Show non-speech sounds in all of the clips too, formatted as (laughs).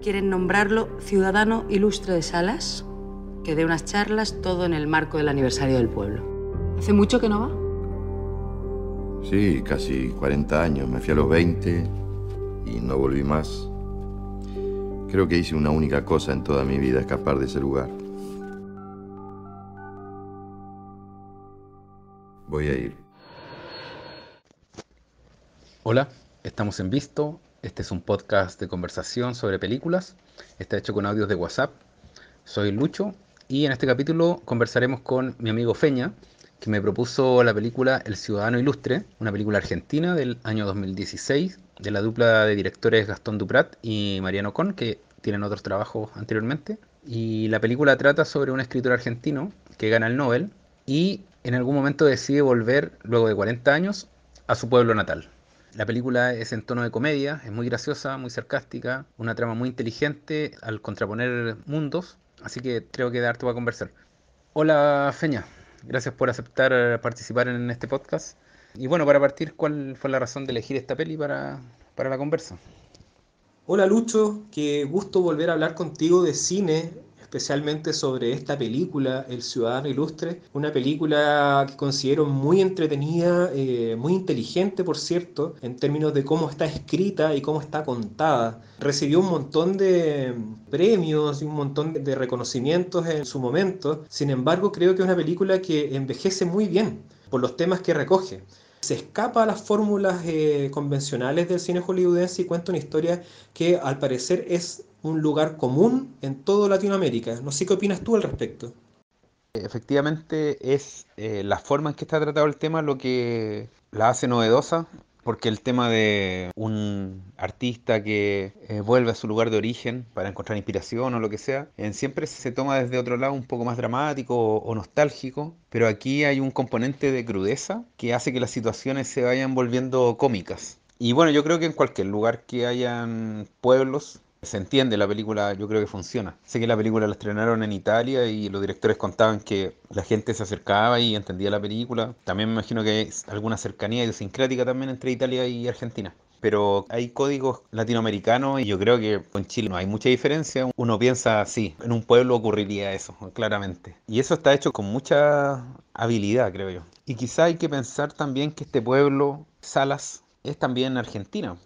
quieren nombrarlo ciudadano ilustre de Salas, que dé unas charlas todo en el marco del aniversario del pueblo. ¿Hace mucho que no va? Sí, casi 40 años. Me fui a los 20 y no volví más. Creo que hice una única cosa en toda mi vida, escapar de ese lugar. Voy a ir. Hola, estamos en Visto, este es un podcast de conversación sobre películas. Está hecho con audios de WhatsApp. Soy Lucho y en este capítulo conversaremos con mi amigo Feña, que me propuso la película El Ciudadano Ilustre, una película argentina del año 2016, de la dupla de directores Gastón Duprat y Mariano Con, que tienen otros trabajos anteriormente. Y la película trata sobre un escritor argentino que gana el Nobel y en algún momento decide volver, luego de 40 años, a su pueblo natal, la película es en tono de comedia, es muy graciosa, muy sarcástica, una trama muy inteligente al contraponer mundos, así que creo que da va a conversar. Hola Feña, gracias por aceptar eh, participar en este podcast. Y bueno, para partir, ¿cuál fue la razón de elegir esta peli para, para la conversa? Hola Lucho, qué gusto volver a hablar contigo de cine especialmente sobre esta película, El Ciudadano Ilustre, una película que considero muy entretenida, eh, muy inteligente, por cierto, en términos de cómo está escrita y cómo está contada. Recibió un montón de premios y un montón de reconocimientos en su momento, sin embargo creo que es una película que envejece muy bien por los temas que recoge se escapa a las fórmulas eh, convencionales del cine hollywoodense y cuenta una historia que al parecer es un lugar común en toda Latinoamérica. No sé qué opinas tú al respecto. Efectivamente es eh, la forma en que está tratado el tema lo que la hace novedosa porque el tema de un artista que eh, vuelve a su lugar de origen para encontrar inspiración o lo que sea, siempre se toma desde otro lado un poco más dramático o, o, nostálgico, pero aquí hay un componente de crudeza que hace que las situaciones se vayan volviendo cómicas. Y bueno, yo creo que en cualquier lugar que hayan pueblos se entiende, la película yo creo que funciona. Sé que la película la estrenaron en Italia y los directores contaban que la gente se acercaba y entendía la película. También me imagino que hay alguna cercanía idiosincrática también entre Italia y Argentina. Pero hay códigos latinoamericanos y yo creo que con Chile no hay mucha diferencia. Uno piensa, sí, en un pueblo ocurriría eso, claramente. Y eso está hecho con mucha habilidad, creo yo. Y quizá hay que pensar también que este pueblo, Salas, es también Argentina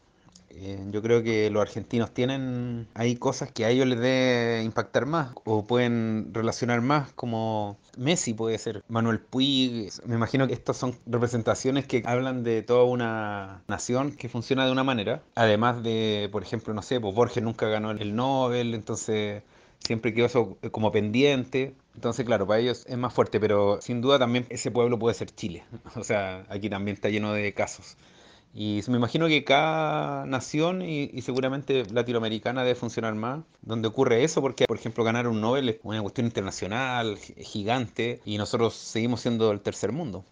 eh, yo creo que los argentinos tienen, hay cosas que a ellos les debe impactar más o pueden relacionar más, como Messi puede ser, Manuel Puig. Me imagino que estas son representaciones que hablan de toda una nación que funciona de una manera. Además de, por ejemplo, no sé, pues Borges nunca ganó el Nobel, entonces siempre quedó eso como pendiente. Entonces, claro, para ellos es más fuerte, pero sin duda también ese pueblo puede ser Chile. (laughs) O sea, aquí también está lleno de casos. Y me imagino que cada nación y, seguramente latinoamericana debe funcionar más, donde ocurre eso, porque por ejemplo ganar un Nobel es una cuestión internacional, gigante, y nosotros seguimos siendo el tercer mundo.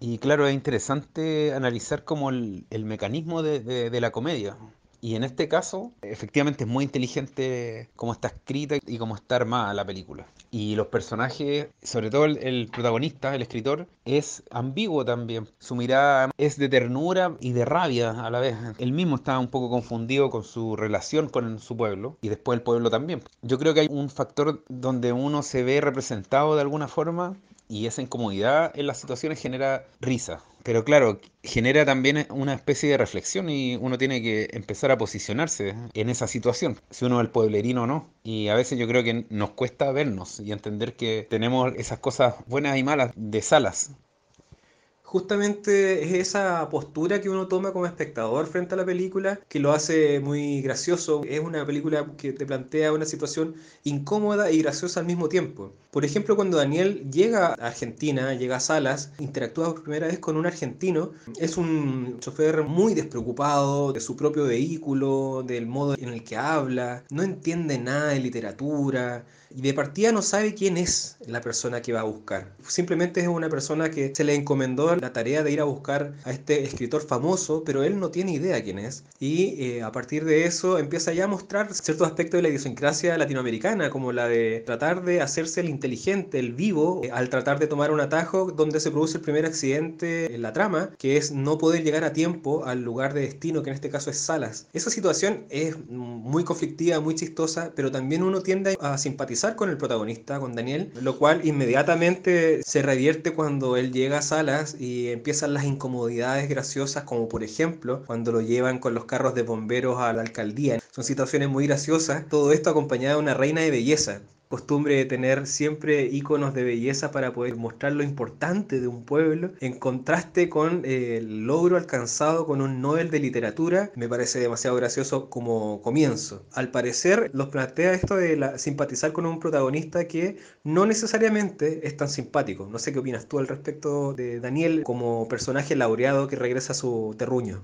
Y claro, es interesante analizar como el, el mecanismo de, de la comedia, y en este caso, efectivamente es muy inteligente cómo está escrita y cómo está armada la película. Y los personajes, sobre todo el, protagonista, el escritor, es ambiguo también. Su mirada es de ternura y de rabia a la vez. Él mismo está un poco confundido con su relación con su pueblo y después el pueblo también. Yo creo que hay un factor donde uno se ve representado de alguna forma y esa incomodidad en las situaciones genera risa pero claro, genera también una especie de reflexión y uno tiene que empezar a posicionarse en esa situación, si uno es el pueblerino o no. Y a veces yo creo que nos cuesta vernos y entender que tenemos esas cosas buenas y malas de salas justamente es esa postura que uno toma como espectador frente a la película que lo hace muy gracioso. Es una película que te plantea una situación incómoda y graciosa al mismo tiempo. Por ejemplo, cuando Daniel llega a Argentina, llega a Salas, interactúa por primera vez con un argentino, es un chofer muy despreocupado de su propio vehículo, del modo en el que habla, no entiende nada de literatura, y de partida no sabe quién es la persona que va a buscar. Simplemente es una persona que se le encomendó la tarea de ir a buscar a este escritor famoso, pero él no tiene idea quién es. Y eh, a partir de eso empieza ya a mostrar ciertos aspectos de la idiosincrasia latinoamericana, como la de tratar de hacerse el inteligente, el vivo, eh, al tratar de tomar un atajo donde se produce el primer accidente en la trama, que es no poder llegar a tiempo al lugar de destino, que en este caso es Salas. Esa situación es muy conflictiva, muy chistosa, pero también uno tiende a simpatizar con el protagonista, con Daniel, lo cual inmediatamente se revierte cuando él llega a Salas y empiezan las incomodidades graciosas, como por ejemplo cuando lo llevan con los carros de bomberos a la alcaldía. Son situaciones muy graciosas, todo esto acompañado de una reina de belleza, costumbre de tener siempre iconos de belleza para poder mostrar lo importante de un pueblo, en contraste con eh, el logro alcanzado con un Nobel de literatura, me parece demasiado gracioso como comienzo. Al parecer, los plantea esto de la, simpatizar con un protagonista que no necesariamente es tan simpático. No sé qué opinas tú al respecto de Daniel como personaje laureado que regresa a su terruño.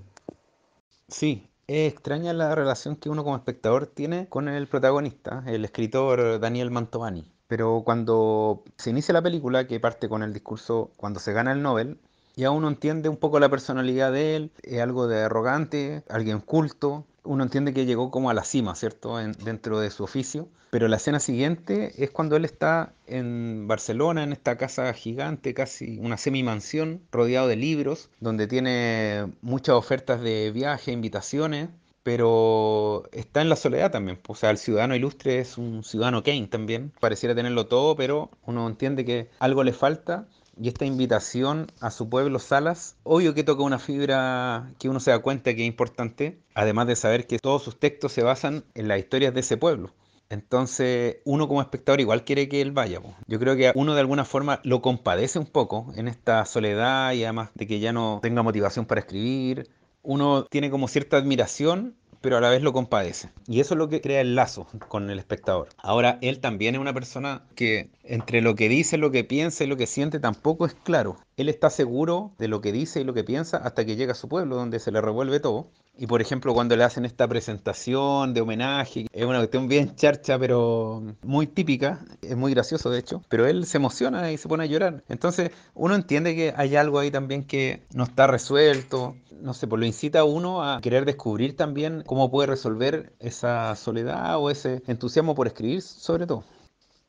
Sí, es extraña la relación que uno como espectador tiene con el protagonista, el escritor Daniel Mantovani. Pero cuando se inicia la película, que parte con el discurso cuando se gana el Nobel, ya uno entiende un poco la personalidad de él, es algo de arrogante, alguien culto, uno entiende que llegó como a la cima, ¿cierto? dentro de su oficio. Pero la escena siguiente es cuando él está en Barcelona, en esta casa gigante, casi una semi-mansión, rodeado de libros, donde tiene muchas ofertas de viaje, invitaciones, pero está en la soledad también. O sea, el ciudadano ilustre es un ciudadano Kane también. Pareciera tenerlo todo, pero uno entiende que algo le falta y esta invitación a su pueblo Salas, obvio que toca una fibra que uno se da cuenta que es importante, además de saber que todos sus textos se basan en las historias de ese pueblo. Entonces, uno como espectador igual quiere que él vaya. Yo creo que uno de alguna forma lo compadece un poco en esta soledad y además de que ya no tenga motivación para escribir. Uno tiene como cierta admiración pero a la vez lo compadece. Y eso es lo que crea el lazo con el espectador. Ahora, él también es una persona que entre lo que dice, lo que piensa y lo que siente tampoco es claro. Él está seguro de lo que dice y lo que piensa hasta que llega a su pueblo, donde se le revuelve todo. Y por ejemplo, cuando le hacen esta presentación de homenaje, es una cuestión bien charcha, pero muy típica, es muy gracioso de hecho, pero él se emociona y se pone a llorar. Entonces, uno entiende que hay algo ahí también que no está resuelto, no sé, pues lo incita a uno a querer descubrir también cómo puede resolver esa soledad o ese entusiasmo por escribir, sobre todo.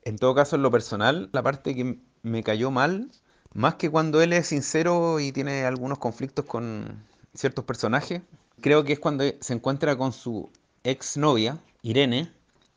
En todo caso, en lo personal, la parte que me cayó mal, más que cuando él es sincero y tiene algunos conflictos con ciertos personajes, creo que es cuando se encuentra con su ex novia, Irene,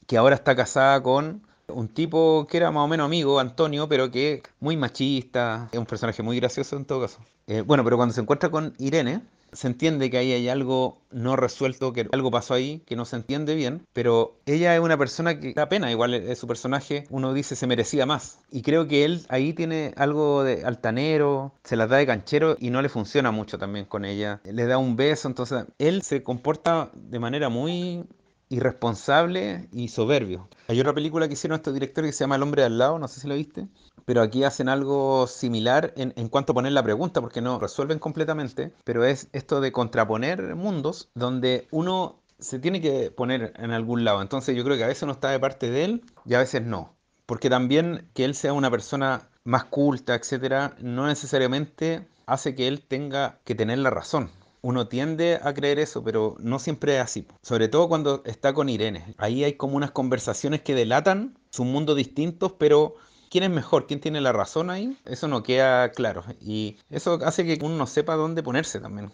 que ahora está casada con un tipo que era más o menos amigo, Antonio, pero que es muy machista, es un personaje muy gracioso en todo caso. Eh, bueno, pero cuando se encuentra con Irene, se entiende que ahí hay algo no resuelto, que algo pasó ahí, que no se entiende bien, pero ella es una persona que da pena, igual es su personaje, uno dice se merecía más. Y creo que él ahí tiene algo de altanero, se las da de canchero y no le funciona mucho también con ella. Le da un beso, entonces él se comporta de manera muy irresponsable y soberbio. Hay otra película que hicieron estos directores que se llama El hombre al lado, no sé si lo viste, pero aquí hacen algo similar en, en, cuanto a poner la pregunta, porque no resuelven completamente, pero es esto de contraponer mundos donde uno se tiene que poner en algún lado. Entonces yo creo que a veces uno está de parte de él y a veces no. Porque también que él sea una persona más culta, etcétera, no necesariamente hace que él tenga que tener la razón uno tiende a creer eso, pero no siempre es así. Sobre todo cuando está con Irene. Ahí hay como unas conversaciones que delatan sus mundos distintos, pero quién es mejor, quién tiene la razón ahí, eso no queda claro. Y eso hace que uno no sepa dónde ponerse también.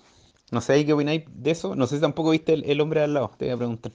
No sé qué opináis de eso. No sé si tampoco viste el, el hombre al lado, te voy a preguntar.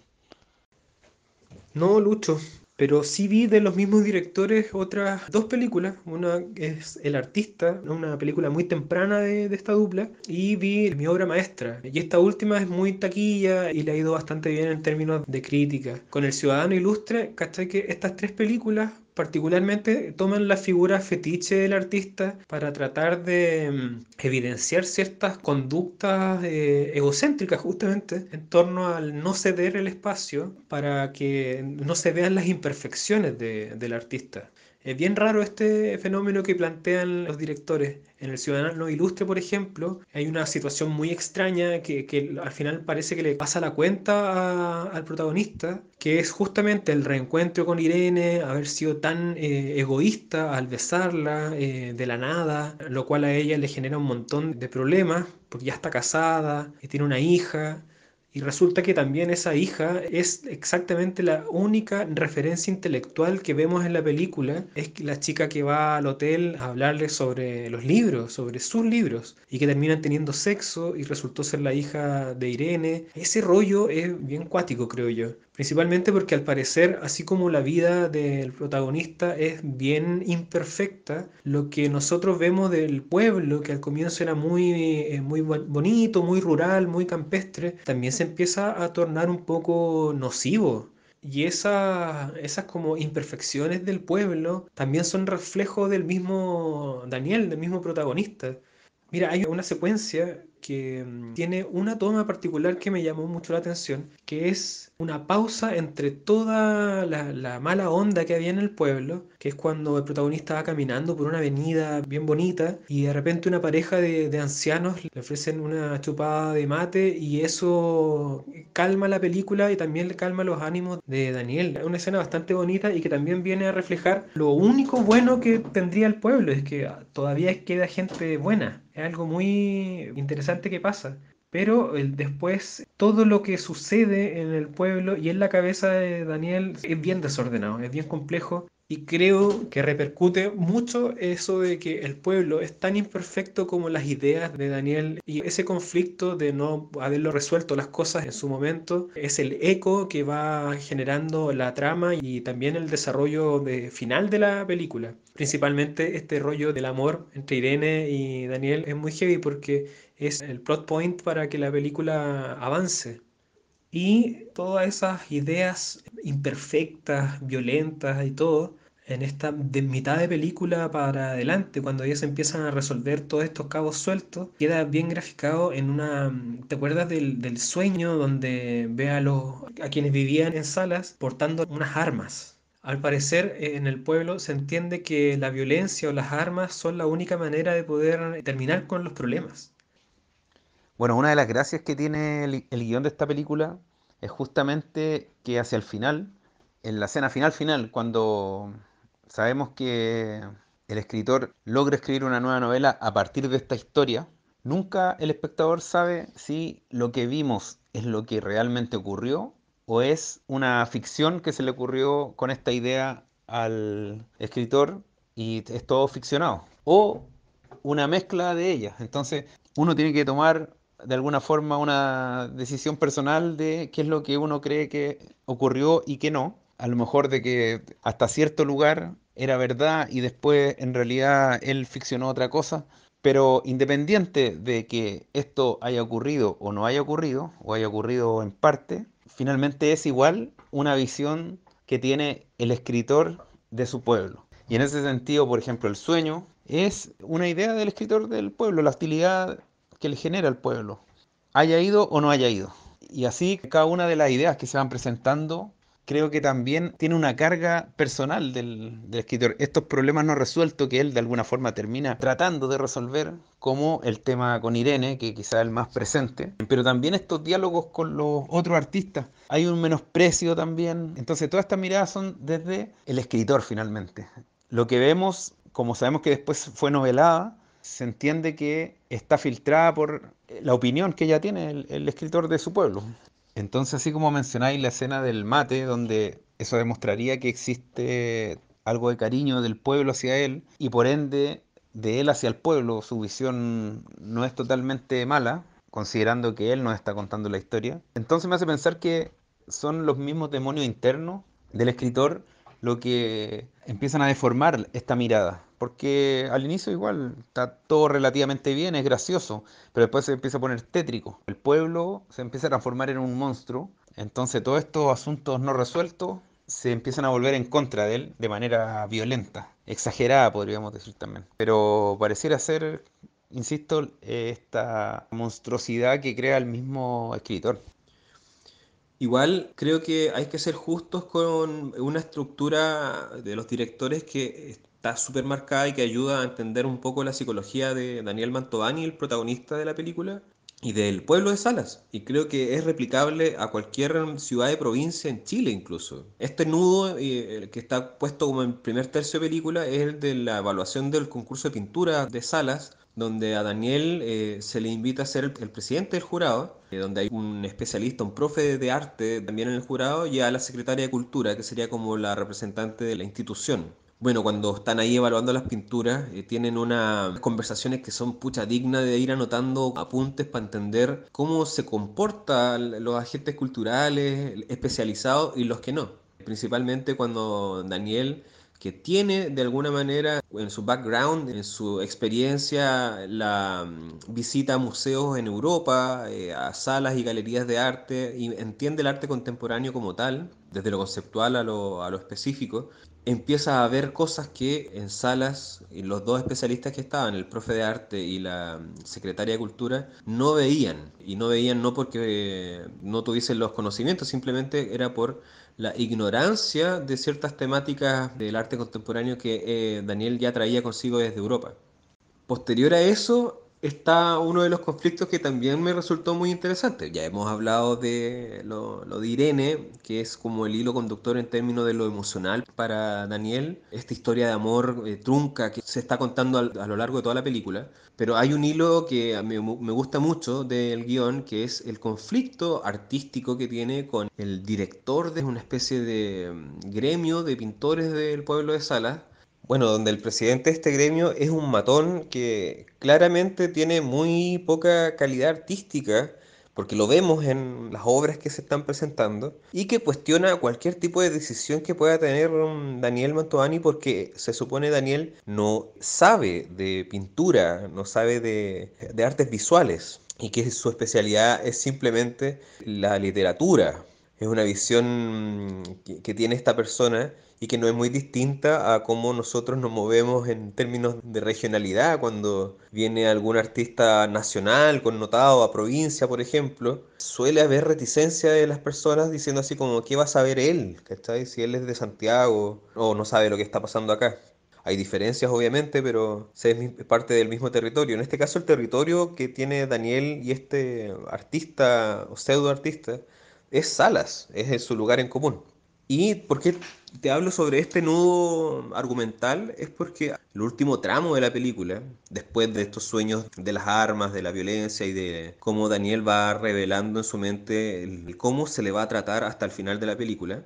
No, Lucho, pero sí vi de los mismos directores otras dos películas. Una es El Artista, una película muy temprana de, esta dupla. Y vi mi obra maestra. Y esta última es muy taquilla y le ha ido bastante bien en términos de crítica. Con El Ciudadano Ilustre, caché Que estas tres películas particularmente toman la figura fetiche del artista para tratar de mm, evidenciar ciertas conductas eh, egocéntricas justamente en torno al no ceder el espacio para que no se vean las imperfecciones del artista. Es bien raro este fenómeno que plantean los directores. En El Ciudadano Ilustre, por ejemplo, hay una situación muy extraña que, al final parece que le pasa la cuenta al protagonista, que es justamente el reencuentro con Irene, haber sido tan eh, egoísta al besarla eh, de la nada, lo cual a ella le genera un montón de problemas, porque ya está casada, y tiene una hija, y resulta que también esa hija es exactamente la única referencia intelectual que vemos en la película. Es la chica que va al hotel a hablarle sobre los libros, sobre sus libros, y que terminan teniendo sexo y resultó ser la hija de Irene. Ese rollo es bien cuático, creo yo. Principalmente porque al parecer, así como la vida del protagonista es bien imperfecta, lo que nosotros vemos del pueblo, que al comienzo era muy, eh, muy bonito, muy rural, muy campestre, también se empieza a tornar un poco nocivo. Y esa, esas como imperfecciones del pueblo también son reflejo del mismo Daniel, del mismo protagonista. Mira, hay una secuencia que mm, tiene una toma particular que me llamó mucho la atención, que es una pausa entre toda la, mala onda que había en el pueblo, que es cuando el protagonista va caminando por una avenida bien bonita y de repente una pareja de, de ancianos le ofrecen una chupada de mate y eso calma la película y también calma los ánimos de Daniel. Es una escena bastante bonita y que también viene a reflejar lo único bueno que tendría el pueblo, es que todavía queda gente buena. Es algo muy interesante que pasa. Pero eh, después todo lo que sucede en el pueblo y en la cabeza de Daniel es bien desordenado, es bien complejo y creo que repercute mucho eso de que el pueblo es tan imperfecto como las ideas de Daniel y ese conflicto de no haberlo resuelto las cosas en su momento es el eco que va generando la trama y también el desarrollo final de la película. Principalmente este rollo del amor entre Irene y Daniel es muy heavy porque es el plot point para que la película avance. Y todas esas ideas imperfectas, violentas y todo, en esta mitad de película para adelante, cuando ya empiezan a resolver todos estos cabos sueltos, queda bien graficado en una... ¿Te acuerdas del, sueño donde ve a, a quienes vivían en salas portando unas armas? Al parecer, en el pueblo se entiende que la violencia o las armas son la única manera de poder terminar con los problemas. Bueno, una de las gracias que tiene el, guión de esta película es justamente que hacia el final, en la escena final final, cuando sabemos que el escritor logra escribir una nueva novela a partir de esta historia, nunca el espectador sabe si lo que vimos es lo que realmente ocurrió o es una ficción que se le ocurrió con esta idea al escritor y es todo ficcionado o una mezcla de ellas. Entonces uno tiene que tomar de alguna forma una decisión personal de qué es lo que uno cree que ocurrió y qué no. A lo mejor de que hasta cierto lugar era verdad y después en realidad él ficcionó otra cosa. Pero independiente de que esto haya ocurrido o no haya ocurrido, o haya ocurrido en parte, finalmente es igual una visión que tiene el escritor de su pueblo. Y en ese sentido, por ejemplo, el sueño es una idea del escritor del pueblo, la hostilidad que le genera el pueblo, haya ido o no haya ido. Y así cada una de las ideas que se van presentando creo que también tiene una carga personal del, escritor. Estos problemas no resueltos que él de alguna forma termina tratando de resolver, como el tema con Irene, que quizá es el más presente, pero también estos diálogos con los otros artistas. Hay un menosprecio también. Entonces todas estas miradas son desde el escritor finalmente. Lo que vemos, como sabemos que después fue novelada, se entiende que está filtrada por eh, la opinión que ya tiene el, escritor de su pueblo. Entonces, así como mencionáis la escena del mate, donde eso demostraría que existe algo de cariño del pueblo hacia él y por ende de él hacia el pueblo, su visión no es totalmente mala, considerando que él no está contando la historia. Entonces me hace pensar que son los mismos demonios internos del escritor lo que empiezan a deformar esta mirada. Porque al inicio igual está todo relativamente bien, es gracioso, pero después se empieza a poner tétrico. El pueblo se empieza a transformar en un monstruo. Entonces todos estos asuntos no resueltos se empiezan a volver en contra de él de manera violenta, exagerada podríamos decir también. Pero pareciera ser, insisto, esta monstruosidad que crea el mismo escritor. Igual creo que hay que ser justos con una estructura de los directores que está súper marcada y que ayuda a entender un poco la psicología de Daniel Mantovani, el protagonista de la película, y del pueblo de Salas. Y creo que es replicable a cualquier ciudad de provincia en Chile incluso. Este nudo eh, que está puesto como en primer tercio de película es el de la evaluación del concurso de pintura de Salas, donde a Daniel eh, se le invita a ser el, presidente del jurado, eh, donde hay un especialista, un profe de arte también en el jurado, y a la secretaria de cultura, que sería como la representante de la institución bueno, cuando están ahí evaluando las pinturas, eh, tienen unas conversaciones que son pucha dignas de ir anotando apuntes para entender cómo se comportan los agentes culturales especializados y los que no. Principalmente cuando Daniel que tiene de alguna manera en su background, en su experiencia, la mm, visita a museos en Europa, eh, a salas y galerías de arte, y entiende el arte contemporáneo como tal, desde lo conceptual a lo, a lo específico, empieza a ver cosas que en salas los dos especialistas que estaban, el profe de arte y la secretaria de cultura, no veían. Y no veían no porque eh, no tuviesen los conocimientos, simplemente era por la ignorancia de ciertas temáticas del arte contemporáneo que eh, Daniel ya traía consigo desde Europa. Posterior a eso, está uno de los conflictos que también me resultó muy interesante. Ya hemos hablado de lo, de Irene, que es como el hilo conductor en términos de lo emocional para Daniel, esta historia de amor eh, trunca que se está contando a lo largo de toda la película, pero hay un hilo que me gusta mucho del guión, que es el conflicto artístico que tiene con el director de una especie de mm, gremio de pintores del pueblo de Salas, bueno, donde el presidente de este gremio es un matón que claramente tiene muy poca calidad artística, porque lo vemos en las obras que se están presentando, y que cuestiona cualquier tipo de decisión que pueda tener Daniel Mantovani, porque se supone Daniel no sabe de pintura, no sabe de, de artes visuales, y que su especialidad es simplemente la literatura, es una visión mm, que, tiene esta persona y que no es muy distinta a cómo nosotros nos movemos en términos de regionalidad, cuando viene algún artista nacional, connotado a provincia, por ejemplo, suele haber reticencia de las personas diciendo así como, ¿qué va a saber él? ¿Cachai? Si él es de Santiago o no sabe lo que está pasando acá. Hay diferencias, obviamente, pero se es parte del mismo territorio. En este caso, el territorio que tiene Daniel y este artista o pseudo artista es Salas, es su lugar en común. ¿Y por qué te hablo sobre este nudo argumental? Es porque el último tramo de la película, después de estos sueños de las armas, de la violencia y de cómo Daniel va revelando en su mente cómo se le va a tratar hasta el final de la película,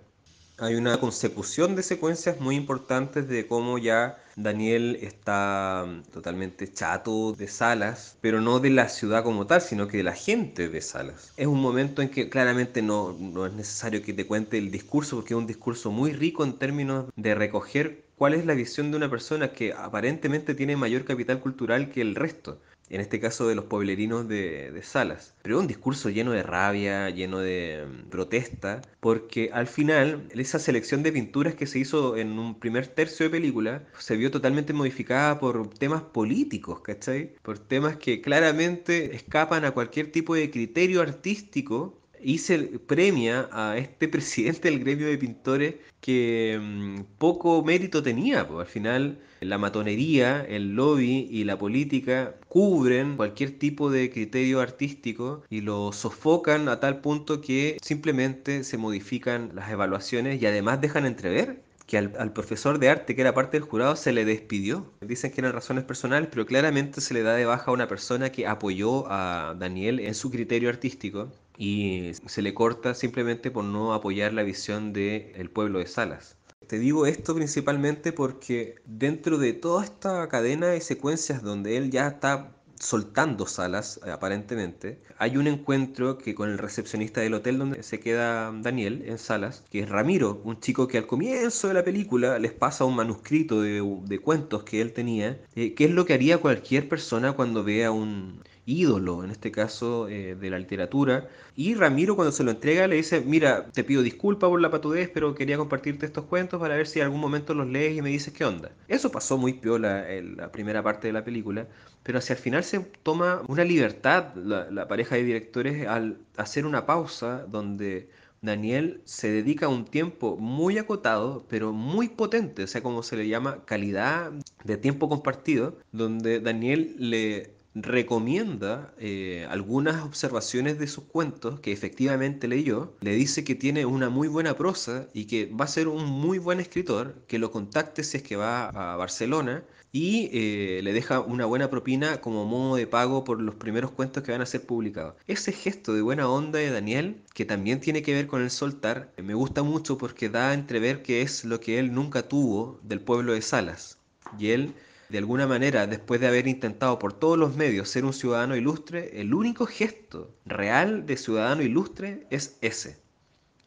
hay una consecución de secuencias muy importantes de cómo ya Daniel está mm, totalmente chato de Salas, pero no de la ciudad como tal, sino que de la gente de Salas. Es un momento en que claramente no, es necesario que te cuente el discurso, porque es un discurso muy rico en términos de recoger cuál es la visión de una persona que aparentemente tiene mayor capital cultural que el resto en este caso de los pueblerinos de, de, Salas. Pero un discurso lleno de rabia, lleno de mm, protesta, porque al final esa selección de pinturas que se hizo en un primer tercio de película se vio totalmente modificada por temas políticos, ¿cachai? Por temas que claramente escapan a cualquier tipo de criterio artístico Hice premia a este (laughs) presidente del gremio de pintores que mm, poco mérito tenía, porque al final la matonería, el lobby y la política cubren cualquier tipo de criterio artístico y lo sofocan a tal punto que simplemente se modifican las evaluaciones y además dejan entrever que al, profesor de arte que era parte del jurado se le despidió. Dicen que eran razones personales, pero claramente se le da de baja a una persona que apoyó a Daniel en su criterio artístico y se le corta simplemente por no apoyar la visión del el pueblo de Salas. Te digo esto principalmente porque dentro de toda esta cadena de secuencias donde él ya está soltando salas, eh, aparentemente. Hay un encuentro que con el recepcionista del hotel donde se queda Daniel en salas, que es Ramiro, un chico que al comienzo de la película les pasa un manuscrito de, cuentos que él tenía, eh, que es lo que haría cualquier persona cuando vea un ídolo, en este caso eh, de la literatura. Y Ramiro cuando se lo entrega le dice, mira, te pido disculpa por la patudez, pero quería compartirte estos cuentos para ver si en algún momento los lees y me dices qué onda. Eso pasó muy peor en la primera parte de la película, pero hacia el final se toma una libertad la, pareja de directores al hacer una pausa donde... Daniel se dedica un tiempo muy acotado, pero muy potente, o sea, como se le llama calidad de tiempo compartido, donde Daniel le recomienda eh, algunas observaciones de sus cuentos que efectivamente leyó, le dice que tiene una muy buena prosa y que va a ser un muy buen escritor, que lo contacte si es que va a Barcelona y eh, le deja una buena propina como modo de pago por los primeros cuentos que van a ser publicados. Ese gesto de buena onda de Daniel, que también tiene que ver con el soltar, me gusta mucho porque da a entrever que es lo que él nunca tuvo del pueblo de Salas. Y él de alguna manera, después de haber intentado por todos los medios ser un ciudadano ilustre, el único gesto real de ciudadano ilustre es ese,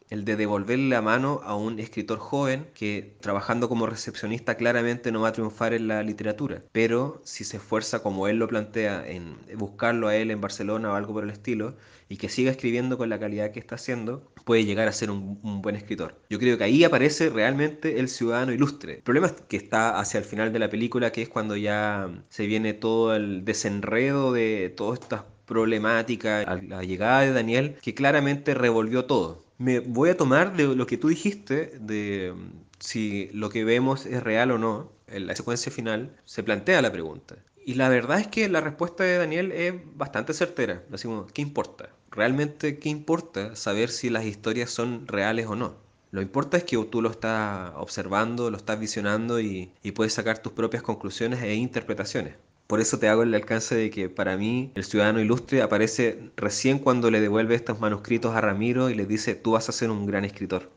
el de devolverle la mano a un escritor joven que trabajando como recepcionista claramente no va a triunfar en la literatura, pero si se esfuerza como él lo plantea en buscarlo a él en Barcelona o algo por el estilo, y que siga escribiendo con la calidad que está haciendo, puede llegar a ser un, buen escritor. Yo creo que ahí aparece realmente el ciudadano ilustre. El problema es que está hacia el final de la película, que es cuando ya se viene todo el desenredo de todas estas problemáticas, a la llegada de Daniel, que claramente revolvió todo me voy a tomar de lo que tú dijiste, de mm, si lo que vemos es real o no. En la secuencia final se plantea la pregunta. Y la verdad es que la respuesta de Daniel es bastante certera. Decimos, ¿qué importa? ¿Realmente qué importa saber si las historias son reales o no? Lo importa es que tú lo estás observando, lo estás visionando y puedes sacar tus propias conclusiones e interpretaciones. Por eso te hago el alcance de que para mí el ciudadano ilustre aparece recién cuando le devuelve estos manuscritos a Ramiro y le dice, tú vas a ser un gran escritor.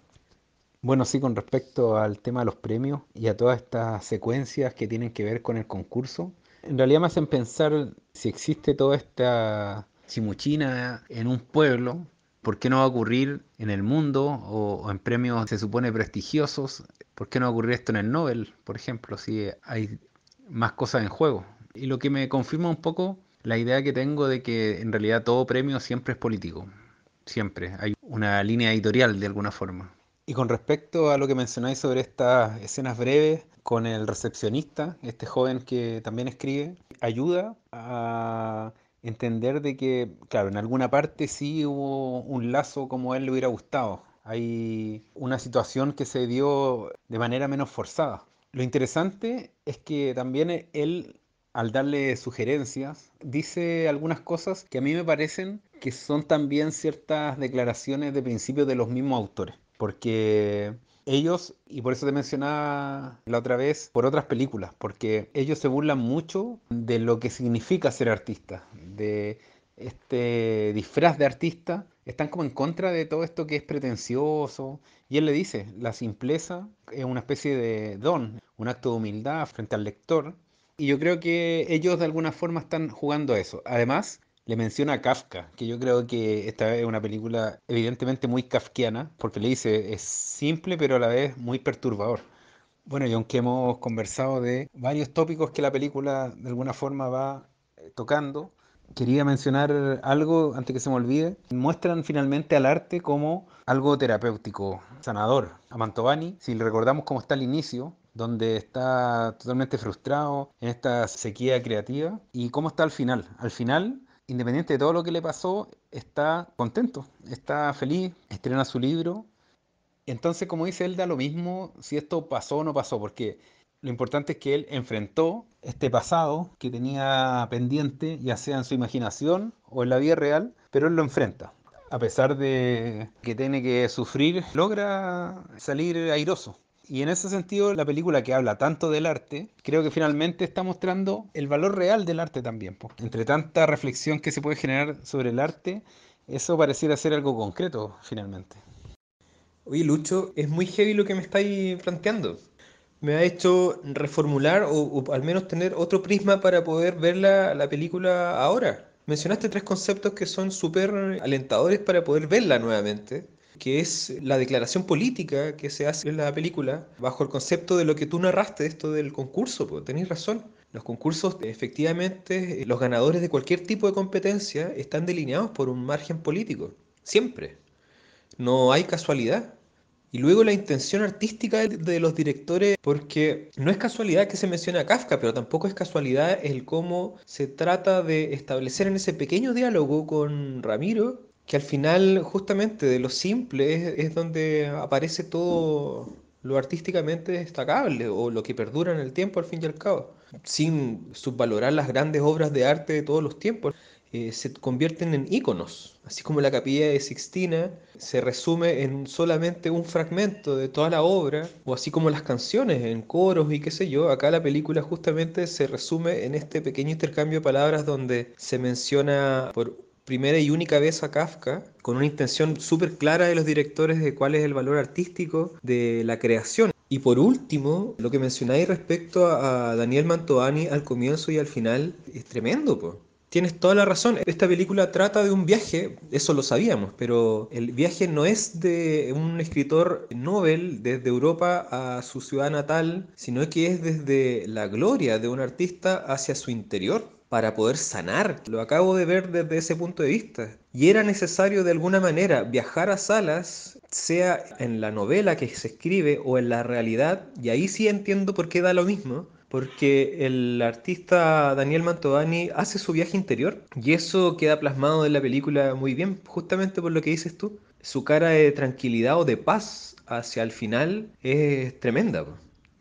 Bueno, sí, con respecto al tema de los premios y a todas estas secuencias que tienen que ver con el concurso, en realidad me hacen pensar si existe toda esta chimuchina en un pueblo, ¿por qué no va a ocurrir en el mundo o, en premios se supone prestigiosos? ¿Por qué no va a ocurrir esto en el Nobel, por ejemplo, si hay más cosas en juego? y lo que me confirma un poco la idea que tengo de que en realidad todo premio siempre es político. Siempre. Hay una línea editorial de alguna forma. Y con respecto a lo que mencionáis sobre estas escenas breves con el recepcionista, este joven que también escribe, ayuda a entender de que, claro, en alguna parte sí hubo un lazo como a él le hubiera gustado. Hay una situación que se dio de manera menos forzada. Lo interesante es que también él al darle sugerencias, dice algunas cosas que a mí me parecen que son también ciertas declaraciones de principio de los mismos autores, porque ellos, y por eso te mencionaba la otra vez, por otras películas, porque ellos se burlan mucho de lo que significa ser artista, de este disfraz de artista, están como en contra de todo esto que es pretencioso. Y él le dice, la simpleza es una especie de don, un acto de humildad frente al lector y yo creo que ellos de alguna forma están jugando a eso. Además, le menciona a Kafka, que yo creo que esta es una película evidentemente muy kafkiana, porque le dice, es simple pero a la vez muy perturbador. Bueno, y aunque hemos conversado de varios tópicos que la película de alguna forma va eh, tocando, quería mencionar algo antes que se me olvide. Muestran finalmente al arte como algo terapéutico, sanador. A Mantovani, si le recordamos cómo está el inicio, donde está totalmente frustrado en esta sequía creativa. ¿Y cómo está al final? Al final, independiente de todo lo que le pasó, está contento, está feliz, estrena su libro. Entonces, como dice él, da lo mismo si esto pasó o no pasó, porque lo importante es que él enfrentó este pasado que tenía pendiente, ya sea en su imaginación o en la vida real, pero él lo enfrenta. A pesar de que tiene que sufrir, logra salir airoso. Y en ese sentido, la película que habla tanto del arte, creo que finalmente está mostrando el valor real del arte también. Entre tanta reflexión que se puede generar sobre el arte, eso pareciera ser algo concreto finalmente. Oye, Lucho, es muy heavy lo que me estáis planteando. Me ha hecho reformular o, al menos tener otro prisma para poder ver la, la película ahora. Mencionaste tres conceptos que son súper alentadores para poder verla nuevamente que es la declaración política que se hace en la película bajo el concepto de lo que tú narraste, esto del concurso, porque tenéis razón. Los concursos, efectivamente, eh, los ganadores de cualquier tipo de competencia están delineados por un margen político, siempre. No hay casualidad. Y luego la intención artística de los directores, porque no es casualidad que se menciona a Kafka, pero tampoco es casualidad el cómo se trata de establecer en ese pequeño diálogo con Ramiro que al final, justamente, de lo simple es, donde aparece todo lo artísticamente destacable o lo que perdura en el tiempo al fin y al cabo, sin subvalorar las grandes obras de arte de todos los tiempos. Eh, se convierten en íconos, así como la capilla de Sixtina se resume en solamente un fragmento de toda la obra, o así como las canciones en coros y qué sé yo, acá la película justamente se resume en este pequeño intercambio de palabras donde se menciona por primera y única vez a Kafka con una intención súper clara de los directores de cuál es el valor artístico de la creación. Y por último, lo que mencionáis respecto a, Daniel Mantovani al comienzo y al final es tremendo, pues Tienes toda la razón. Esta película trata de un viaje, eso lo sabíamos, pero el viaje no es de un escritor Nobel desde Europa a su ciudad natal, sino que es desde la gloria de un artista hacia su interior para poder sanar. Lo acabo de ver desde ese punto de vista. Y era necesario de alguna manera viajar a salas, sea en la novela que se escribe o en la realidad, y ahí sí entiendo por qué da lo mismo, porque el artista Daniel Mantovani hace su viaje interior y eso queda plasmado en la película muy bien, justamente por lo que dices tú. Su cara de tranquilidad o de paz hacia el final es tremenda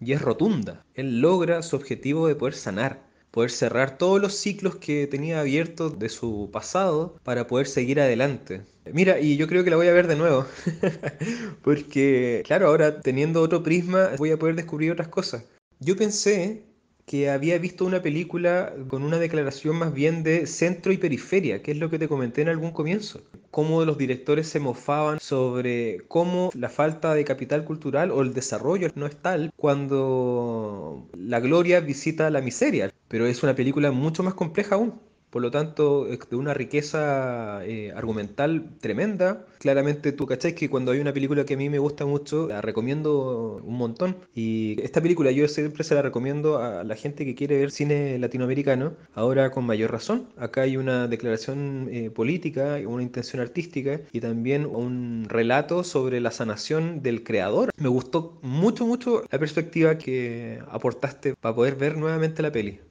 y es rotunda. Él logra su objetivo de poder sanar poder cerrar todos los ciclos que tenía abiertos de su pasado para poder seguir adelante. Mira, y yo creo que la voy a ver de nuevo, (laughs) porque claro, ahora teniendo otro prisma voy a poder descubrir otras cosas. Yo pensé que había visto una película con una declaración más bien de centro y periferia, que es lo que te comenté en algún comienzo. Cómo los directores se mofaban sobre cómo la falta de capital cultural o el desarrollo no es tal cuando la gloria visita la miseria. Pero es una película mucho más compleja aún. Por lo tanto, de una riqueza eh, argumental tremenda. Claramente tú cacháis que cuando hay una película que a mí me gusta mucho, la recomiendo un montón. Y esta película yo siempre se la recomiendo a la gente que quiere ver cine latinoamericano, ahora con mayor razón. Acá hay una declaración eh, política, una intención artística y también un relato sobre la sanación del creador. Me gustó mucho, mucho la perspectiva que aportaste para poder ver nuevamente la peli.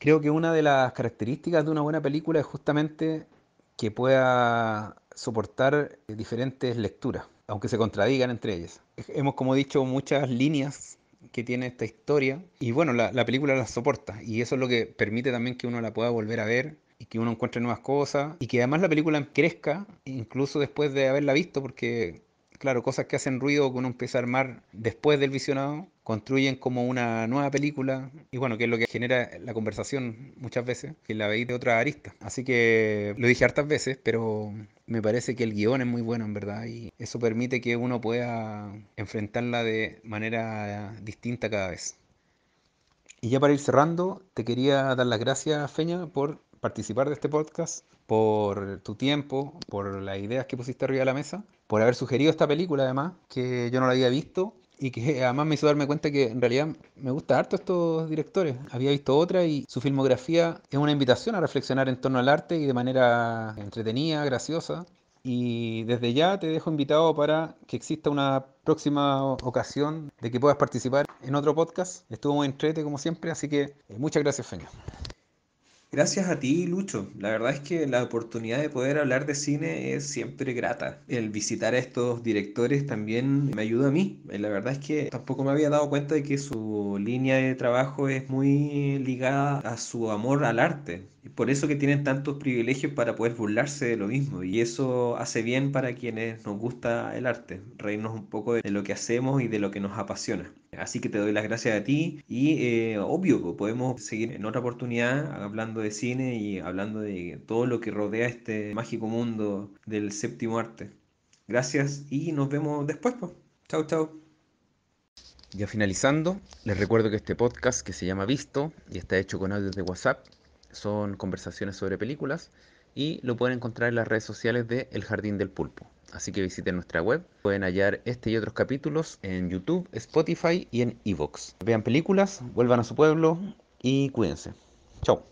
Creo que una de las características de una buena película es justamente que pueda soportar eh, diferentes lecturas, aunque se contradigan entre ellas. Hemos, como dicho, muchas líneas que tiene esta historia y bueno, la, película las soporta y eso es lo que permite también que uno la pueda volver a ver y que uno encuentre nuevas cosas y que además la película crezca incluso después de haberla visto porque claro, cosas que hacen ruido que uno empieza a armar después del visionado construyen como una nueva película y bueno, que es lo que genera la conversación muchas veces, que la veis de otra arista. Así que lo dije hartas veces, pero me parece que el guión es muy bueno en verdad y eso permite que uno pueda enfrentarla de manera distinta cada vez. Y ya para ir cerrando, te quería dar las gracias, Feña, por participar de este podcast, por tu tiempo, por las ideas que pusiste arriba de la mesa, por haber sugerido esta película además, que yo no la había visto y que (laughs) además me hizo darme cuenta que en realidad me gusta harto estos directores. Había visto otra y su filmografía es una invitación a reflexionar en torno al arte y de manera entretenida, graciosa. Y desde ya te dejo invitado para que exista una próxima ocasión de que puedas participar en otro podcast. Estuvo muy entrete como siempre, así que eh, muchas gracias, Feña. Gracias a ti, Lucho. La verdad es que la oportunidad de poder hablar de cine es siempre grata. El visitar a estos directores también me ayuda a mí. La verdad es que tampoco me había dado cuenta de que su línea de trabajo es muy ligada a su amor al arte. Por eso que tienen tantos privilegios para poder burlarse de lo mismo. Y eso hace bien para quienes nos gusta el arte, reírnos un poco de lo que hacemos y de lo que nos apasiona. Así que te doy las gracias a ti y eh, obvio que pues, podemos seguir en otra oportunidad hablando de cine y hablando de todo lo que rodea este mágico mundo del séptimo arte. Gracias y nos vemos después. Chao, pues. Chau, chau. Ya finalizando, les recuerdo que este podcast que se llama Visto y está hecho con audios de WhatsApp son conversaciones sobre películas y lo pueden encontrar en las redes sociales de El Jardín del Pulpo. Así que visiten nuestra web. Pueden hallar este y otros capítulos en YouTube, Spotify y en Evox. Vean películas, vuelvan a su pueblo y cuídense. Chao.